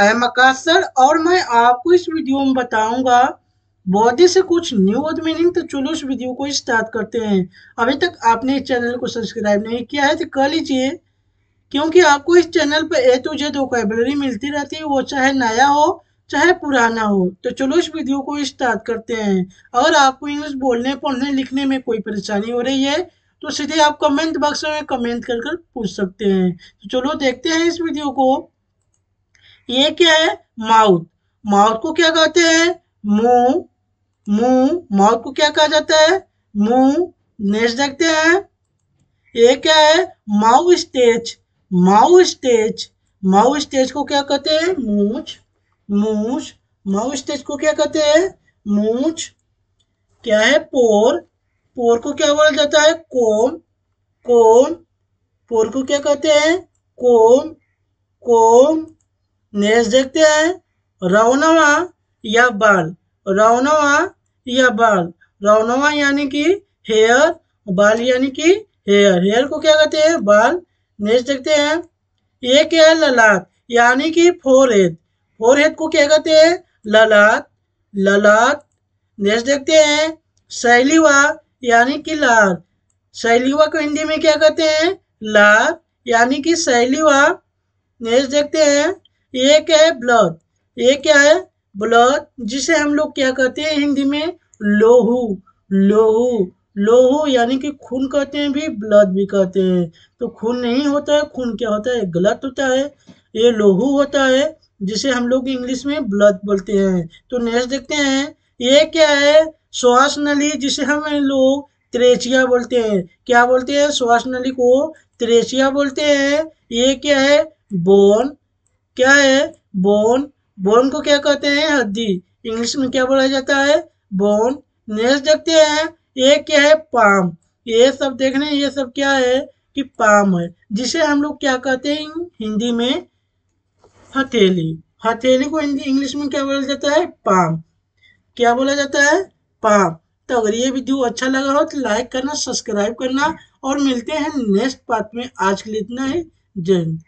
अहम सर और मैं आपको इस वीडियो में बताऊंगा बॉडी से कुछ न्यू वर्ड मीनिंग तो चलो इस वीडियो को स्टार्ट करते हैं अभी तक आपने इस चैनल को सब्सक्राइब नहीं किया है तो कर लीजिए क्योंकि आपको इस चैनल पर ए टू जेड वोकेबलरी मिलती रहती है वो चाहे नया हो चाहे पुराना हो तो चलो इस वीडियो को स्टार्ट करते हैं अगर आपको इंग्लिश बोलने पढ़ने लिखने में कोई परेशानी हो रही है तो सीधे आप कमेंट बॉक्स में कमेंट कर कर पूछ सकते हैं तो चलो देखते हैं इस वीडियो को ये क्या है माउथ माउथ को क्या कहते हैं मुंह मुंह माउथ को क्या कहा जाता है मुंह नेक्स्ट देखते हैं ये क्या है माउ स्टेज माउ स्टेज माउ स्टेज को क्या कहते हैं मूछ मूछ माउ स्टेज को क्या कहते हैं मूछ क्या है पोर पोर को क्या बोला जाता है कोम कोम पोर को क्या कहते हैं कोम कोम नेक्स्ट देखते हैं रौनवा या बाल रौनवा या बाल रौनवा यानी कि हेयर बाल यानी कि हेयर हेयर को क्या कहते हैं बाल नेक्स्ट देखते हैं ये क्या है ललाट यानी कि फोर हेड फोर हेड को क्या कहते हैं ललाट ललाट नेक्स्ट देखते हैं शैलीवा यानी कि लार शैलीवा को हिंदी में क्या कहते हैं लार यानी कि शैलीवा नेक्स्ट देखते हैं ये क्या है ब्लड ये क्या है ब्लड जिसे हम लोग क्या कहते हैं हिंदी में लोहू लोहू लोहू यानी कि खून कहते हैं भी ब्लड भी कहते हैं तो खून नहीं होता है खून क्या होता है गलत होता है ये लोहू होता है जिसे हम लोग इंग्लिश में ब्लड बोलते हैं तो नेक्स्ट देखते हैं ये क्या है श्वास नली जिसे हम लोग त्रेचिया बोलते हैं क्या बोलते हैं श्वास नली को त्रेचिया बोलते हैं ये क्या है बोन क्या है बोन बोन को क्या कहते हैं हड्डी इंग्लिश में क्या बोला जाता है बोन नेक्स्ट देखते हैं ये क्या है पाम ये सब देख रहे हैं ये सब क्या है कि पाम है जिसे हम लोग क्या कहते हैं हिंदी में हथेली हथेली को हिंदी इंग्लिश में क्या बोला जाता है पाम क्या बोला जाता है पाम तो अगर ये वीडियो अच्छा लगा हो तो लाइक करना सब्सक्राइब करना और मिलते हैं नेक्स्ट पार्ट में आज के लिए इतना ही जय हिंद